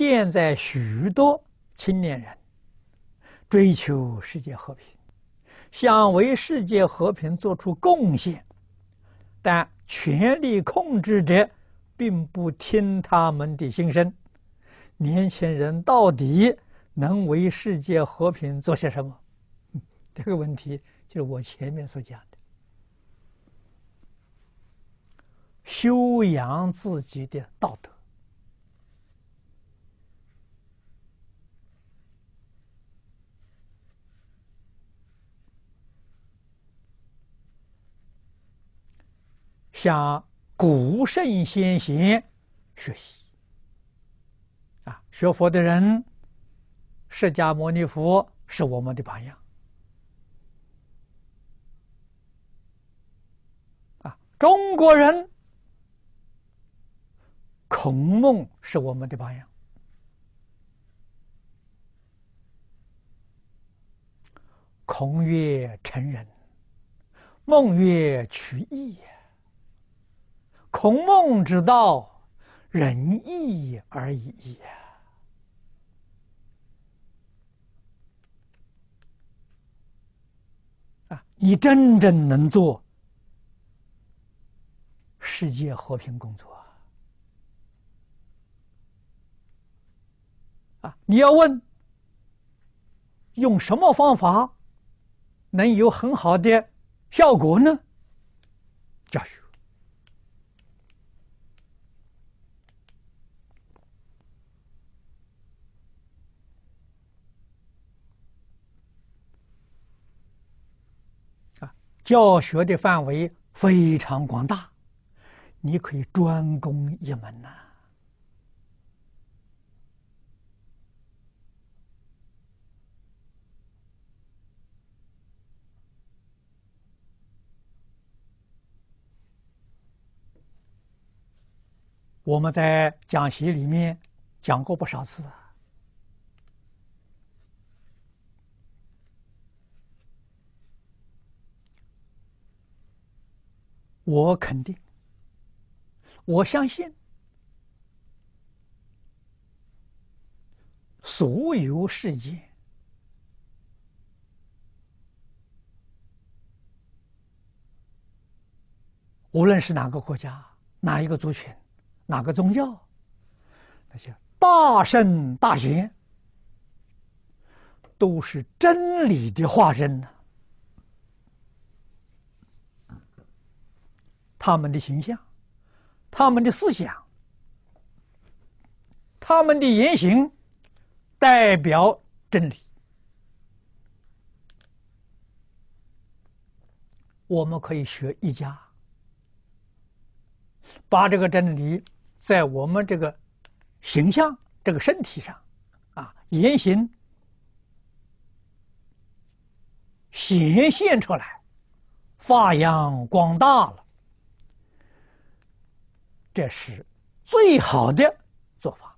现在许多青年人追求世界和平，想为世界和平做出贡献，但权力控制者并不听他们的心声。年轻人到底能为世界和平做些什么？这个问题就是我前面所讲的：修养自己的道德。向古圣先贤学习啊！学佛的人，释迦牟尼佛是我们的榜样啊！中国人，孔孟是我们的榜样。孔曰成人。”孟曰取义。孔孟之道，仁义而已。啊，你真正能做世界和平工作啊？啊，你要问用什么方法能有很好的效果呢？教学。教学的范围非常广大，你可以专攻一门呐。我们在讲席里面讲过不少次。我肯定，我相信，所有世界，无论是哪个国家、哪一个族群、哪个宗教，那些大圣大贤，都是真理的化身呢。他们的形象、他们的思想、他们的言行，代表真理。我们可以学一家，把这个真理在我们这个形象、这个身体上啊言行显现出来，发扬光大了。这是最好的做法。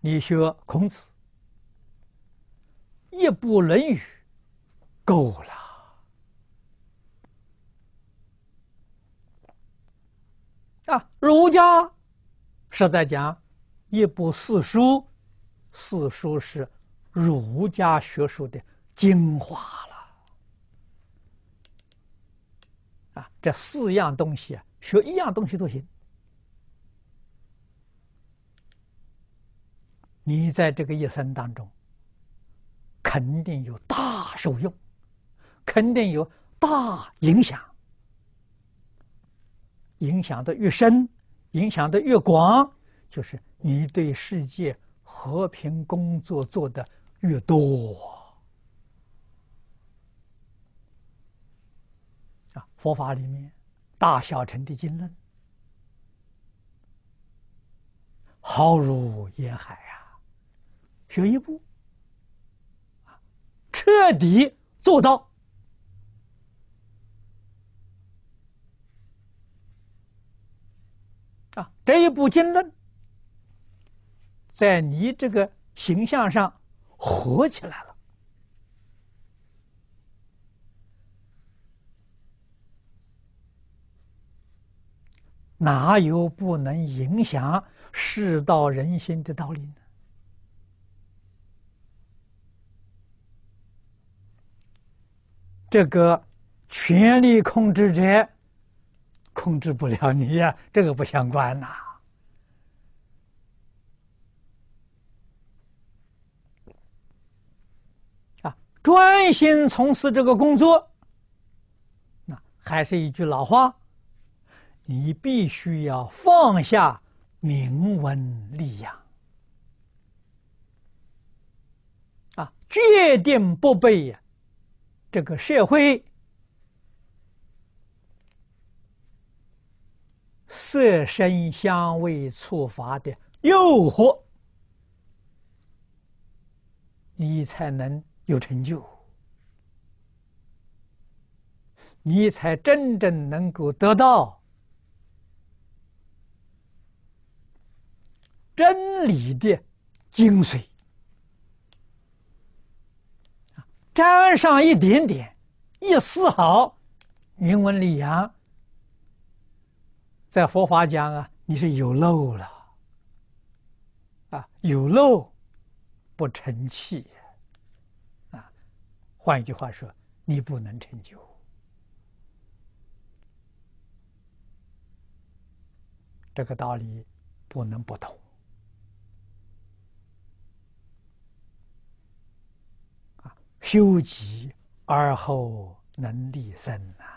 你学孔子，一部《论语》够了啊！儒家是在讲一部四书，四书是儒家学术的精华了。啊，这四样东西啊，学一样东西都行。你在这个一生当中，肯定有大受用，肯定有大影响。影响的越深，影响的越广，就是你对世界和平工作做的越多。佛法里面，大小乘的经论，浩如烟海啊！学一部，彻底做到啊，这一部经论，在你这个形象上合起来。哪有不能影响世道人心的道理呢？这个权力控制者控制不了你呀，这个不相关呐。啊，专心从事这个工作，那还是一句老话。你必须要放下名闻利养，啊，决定不被这个社会色声香味触法的诱惑，你才能有成就，你才真正能够得到。真理的精髓，沾上一点点、一丝毫，明文里阳，在佛法讲啊，你是有漏了，啊，有漏不成器，啊，换一句话说，你不能成就，这个道理不能不懂。修己而后能立身呐。